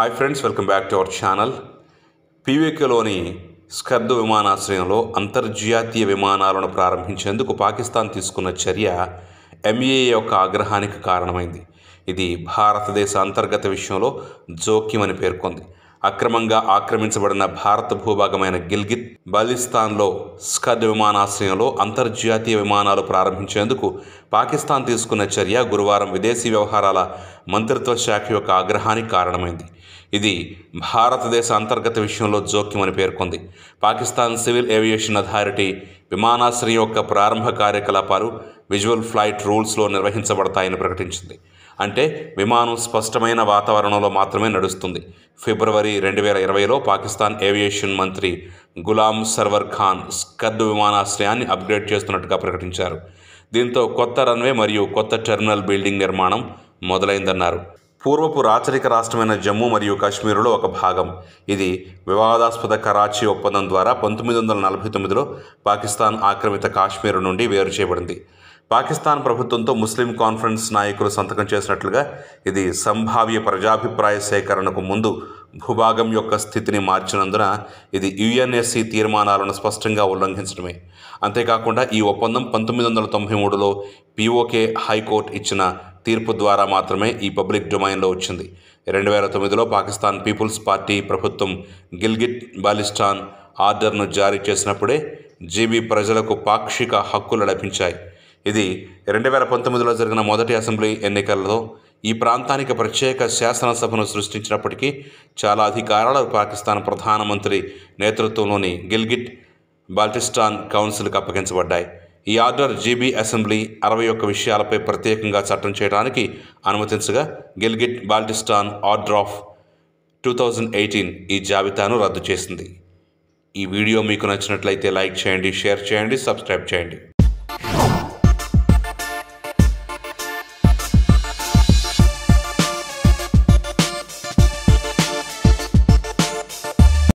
hi friends welcome back to our channel పీవీకేలోని స్కర్దు విమానాశ్రయంలో అంతర్జాతీయ విమానాలను ప్రారంభించేందుకు పాకిస్తాన్ తీసుకున్న చర్య ఎంఏ యొక్క ఆగ్రహానికి కారణమైంది ఇది భారతదేశ అంతర్గత విషయంలో జోక్యం అని పేర్కొంది అక్రమంగా ఆక్రమించబడిన భారత భూభాగమైన గిల్గిత్ బలిస్తాన్లో స్కద్ విమానాశ్రయంలో అంతర్జాతీయ విమానాలు ప్రారంభించేందుకు పాకిస్తాన్ తీసుకున్న చర్య గురువారం విదేశీ వ్యవహారాల మంత్రిత్వ శాఖ యొక్క ఆగ్రహానికి కారణమైంది ఇది భారతదేశ అంతర్గత విషయంలో జోక్యం అని పేర్కొంది పాకిస్తాన్ సివిల్ ఏవియేషన్ అథారిటీ విమానాశ్రయం యొక్క ప్రారంభ కార్యకలాపాలు విజువల్ ఫ్లైట్ రూల్స్లో నిర్వహించబడతాయని ప్రకటించింది అంటే విమానం స్పష్టమైన వాతావరణంలో మాత్రమే నడుస్తుంది ఫిబ్రవరి రెండు వేల ఇరవైలో పాకిస్తాన్ ఏవియేషన్ మంత్రి గులాం సర్వర్ ఖాన్ స్కద్ విమానాశ్రయాన్ని అప్గ్రేడ్ చేస్తున్నట్టుగా ప్రకటించారు దీంతో కొత్త రన్వే మరియు కొత్త టెర్మినల్ బిల్డింగ్ నిర్మాణం మొదలైందన్నారు పూర్వపు రాచరిక రాష్ట్రమైన జమ్మూ మరియు కాశ్మీరులో ఒక భాగం ఇది వివాదాస్పద కరాచీ ఒప్పందం ద్వారా పంతొమ్మిది వందల నలభై తొమ్మిదిలో పాకిస్తాన్ ఆక్రమిత కాశ్మీర్ నుండి వేరు చేయబడింది పాకిస్తాన్ ప్రభుత్వంతో ముస్లిం కాన్ఫరెన్స్ నాయకులు సంతకం చేసినట్లుగా ఇది సంభావ్య ప్రజాభిప్రాయ సేకరణకు ముందు భూభాగం యొక్క స్థితిని మార్చినందున ఇది యుఎన్ఎస్సి తీర్మానాలను స్పష్టంగా ఉల్లంఘించడమే అంతేకాకుండా ఈ ఒప్పందం పంతొమ్మిది వందల తొంభై మూడులో పీఓకే హైకోర్టు ఇచ్చిన తీర్పు ద్వారా మాత్రమే ఈ పబ్లిక్ డొమైన్లో వచ్చింది రెండు వేల తొమ్మిదిలో పాకిస్తాన్ పీపుల్స్ పార్టీ ప్రభుత్వం గిల్గిట్ బాలిస్టాన్ ఆర్డర్ను జారీ చేసినప్పుడే జీబీ ప్రజలకు పాక్షిక హక్కులు లభించాయి ఇది రెండు వేల పంతొమ్మిదిలో జరిగిన మొదటి అసెంబ్లీ ఎన్నికల్లో ఈ ప్రాంతానికి ప్రత్యేక శాసనసభను సృష్టించినప్పటికీ చాలా అధికారాలు పాకిస్తాన్ ప్రధానమంత్రి నేతృత్వంలోని గిల్గిట్ బాల్టిస్టాన్ కౌన్సిల్కి అప్పగించబడ్డాయి ఈ ఆర్డర్ జీబీ అసెంబ్లీ అరవై ఒక్క విషయాలపై ప్రత్యేకంగా చట్టం చేయడానికి అనుమతించగా Gilgit Baltistan order of two thousand eighteen ఈ జాబితాను రద్దు చేసింది ఈ వీడియో మీకు నచ్చినట్లయితే లైక్ చేయండి షేర్ చేయండి సబ్స్క్రైబ్ చేయండి